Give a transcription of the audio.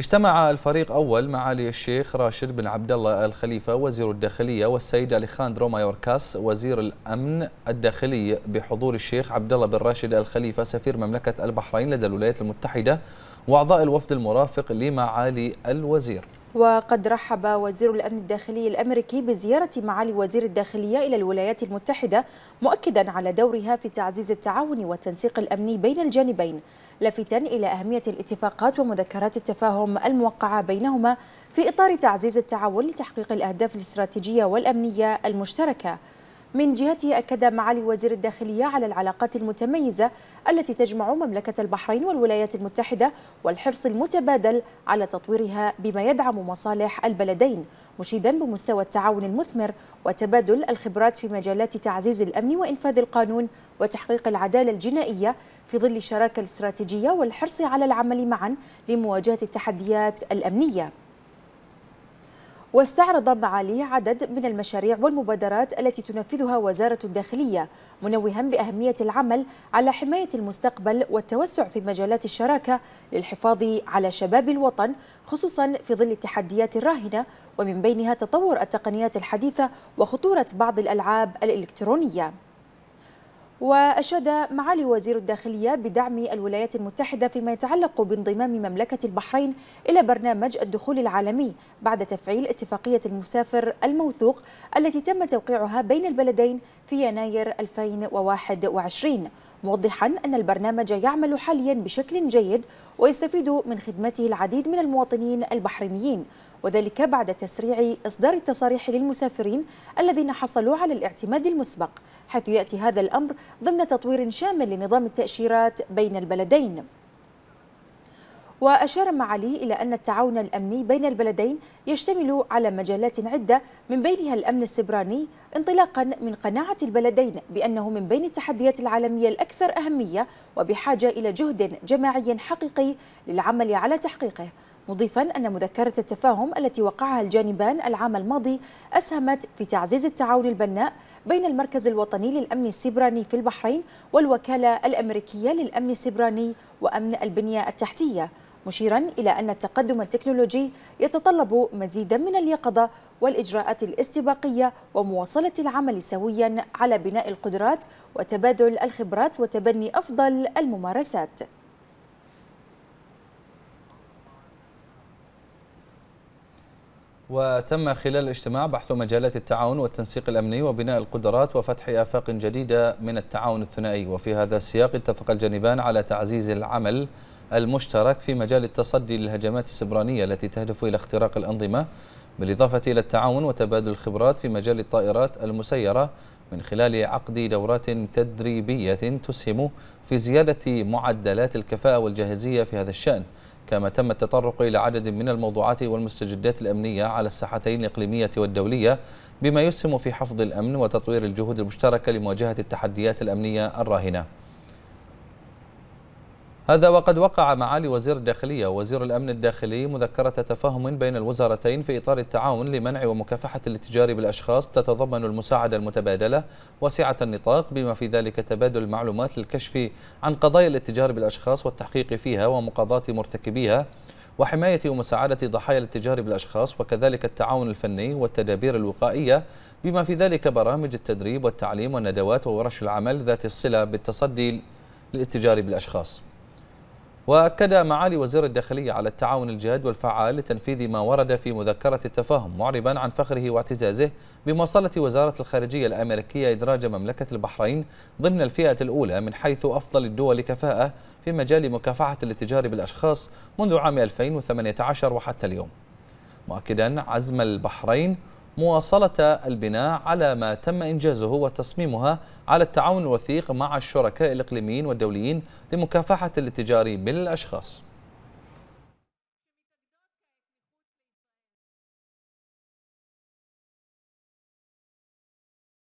اجتمع الفريق أول معالي الشيخ راشد بن عبد الله الخليفة وزير الداخلية والسيد أليخاندرو مايوركاس وزير الأمن الداخلي بحضور الشيخ عبد الله بن راشد الخليفة سفير مملكة البحرين لدى الولايات المتحدة وأعضاء الوفد المرافق لمعالي الوزير وقد رحب وزير الأمن الداخلي الأمريكي بزيارة معالي وزير الداخلية إلى الولايات المتحدة مؤكدا على دورها في تعزيز التعاون والتنسيق الأمني بين الجانبين لافتا إلى أهمية الاتفاقات ومذكرات التفاهم الموقعة بينهما في إطار تعزيز التعاون لتحقيق الأهداف الاستراتيجية والأمنية المشتركة من جهته أكد معالي وزير الداخلية على العلاقات المتميزة التي تجمع مملكة البحرين والولايات المتحدة والحرص المتبادل على تطويرها بما يدعم مصالح البلدين مشيدا بمستوى التعاون المثمر وتبادل الخبرات في مجالات تعزيز الأمن وإنفاذ القانون وتحقيق العدالة الجنائية في ظل الشراكة الاستراتيجية والحرص على العمل معا لمواجهة التحديات الأمنية واستعرض معاليه عدد من المشاريع والمبادرات التي تنفذها وزارة الداخلية منوها بأهمية العمل على حماية المستقبل والتوسع في مجالات الشراكة للحفاظ على شباب الوطن خصوصا في ظل التحديات الراهنة ومن بينها تطور التقنيات الحديثة وخطورة بعض الألعاب الإلكترونية وأشاد معالي وزير الداخلية بدعم الولايات المتحدة فيما يتعلق بانضمام مملكة البحرين إلى برنامج الدخول العالمي بعد تفعيل اتفاقية المسافر الموثوق التي تم توقيعها بين البلدين في يناير 2021 موضحا أن البرنامج يعمل حاليا بشكل جيد ويستفيد من خدمته العديد من المواطنين البحرينيين وذلك بعد تسريع إصدار التصاريح للمسافرين الذين حصلوا على الاعتماد المسبق حيث يأتي هذا الأمر ضمن تطوير شامل لنظام التأشيرات بين البلدين وأشار معالي إلى أن التعاون الأمني بين البلدين يشتمل على مجالات عدة من بينها الأمن السبراني انطلاقا من قناعة البلدين بأنه من بين التحديات العالمية الأكثر أهمية وبحاجة إلى جهد جماعي حقيقي للعمل على تحقيقه مضيفا أن مذكرة التفاهم التي وقعها الجانبان العام الماضي أسهمت في تعزيز التعاون البناء بين المركز الوطني للأمن السبراني في البحرين والوكالة الأمريكية للأمن السبراني وأمن البنية التحتية مشيرا إلى أن التقدم التكنولوجي يتطلب مزيدا من اليقظة والإجراءات الاستباقية ومواصلة العمل سويا على بناء القدرات وتبادل الخبرات وتبني أفضل الممارسات وتم خلال الاجتماع بحث مجالات التعاون والتنسيق الأمني وبناء القدرات وفتح آفاق جديدة من التعاون الثنائي وفي هذا السياق اتفق الجانبان على تعزيز العمل المشترك في مجال التصدي للهجمات السبرانية التي تهدف إلى اختراق الأنظمة بالإضافة إلى التعاون وتبادل الخبرات في مجال الطائرات المسيرة من خلال عقد دورات تدريبية تسهم في زيادة معدلات الكفاءة والجاهزية في هذا الشأن كما تم التطرق إلى عدد من الموضوعات والمستجدات الأمنية على الساحتين الإقليمية والدولية بما يسهم في حفظ الأمن وتطوير الجهود المشتركة لمواجهة التحديات الأمنية الراهنة هذا وقد وقع معالي وزير الداخلية ووزير الأمن الداخلي مذكرة تفاهم بين الوزارتين في إطار التعاون لمنع ومكافحة الاتجار بالأشخاص تتضمن المساعدة المتبادلة واسعة النطاق بما في ذلك تبادل المعلومات للكشف عن قضايا الاتجار بالأشخاص والتحقيق فيها ومقاضاة مرتكبيها وحماية ومساعدة ضحايا الاتجار بالأشخاص وكذلك التعاون الفني والتدابير الوقائية بما في ذلك برامج التدريب والتعليم والندوات وورش العمل ذات الصلة بالتصدي للاتجار بالأشخاص وأكد معالي وزير الداخلية على التعاون الجاد والفعال لتنفيذ ما ورد في مذكرة التفاهم معربا عن فخره واعتزازه بمواصلة وزارة الخارجية الأمريكية إدراج مملكة البحرين ضمن الفئة الأولى من حيث أفضل الدول كفاءة في مجال مكافحة الاتجار بالأشخاص منذ عام 2018 وحتى اليوم مؤكدا عزم البحرين مواصلة البناء على ما تم إنجازه وتصميمها على التعاون الوثيق مع الشركاء الإقليميين والدوليين لمكافحة الاتجار بالأشخاص